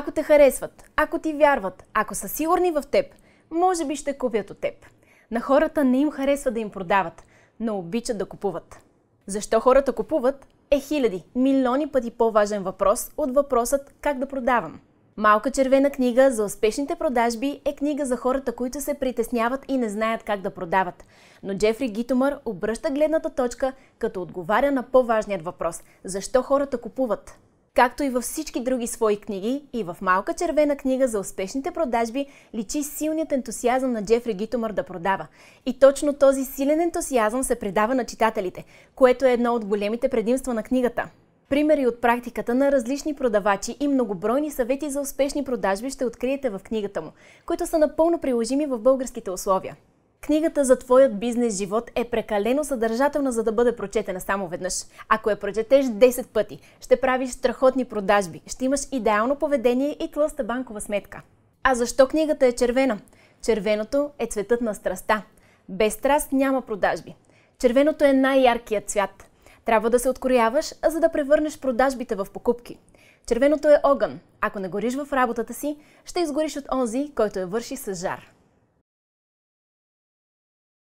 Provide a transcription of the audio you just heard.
Ако те харесват, ако ти вярват, ако са сигурни в теб, може би ще купят от теб. На хората не им харесва да им продават, но обичат да купуват. Защо хората купуват е хиляди, милиони пъти по-важен въпрос от въпросът как да продавам. Малка червена книга за успешните продажби е книга за хората, които се притесняват и не знаят как да продават. Но Джефри Гитомър обръща гледната точка, като отговаря на по-важният въпрос – защо хората купуват? както и във всички други свои книги и в малка червена книга за успешните продажби личи силният ентусиазъм на Джефри Гитомър да продава. И точно този силен ентусиазъм се предава на читателите, което е едно от големите предимства на книгата. Примери от практиката на различни продавачи и многобройни съвети за успешни продажби ще откриете в книгата му, които са напълно приложими в българските условия. Книгата за твоят бизнес живот е прекалено съдържателна, за да бъде прочетена само веднъж. Ако я прочетеш 10 пъти, ще правиш страхотни продажби, ще имаш идеално поведение и тлъста банкова сметка. А защо книгата е червена? Червеното е цветът на страста. Без страст няма продажби. Червеното е най-яркият цвят. Трябва да се открояваш, за да превърнеш продажбите в покупки. Червеното е огън. Ако не гориш в работата си, ще изгориш от онзи, който я върши с жар.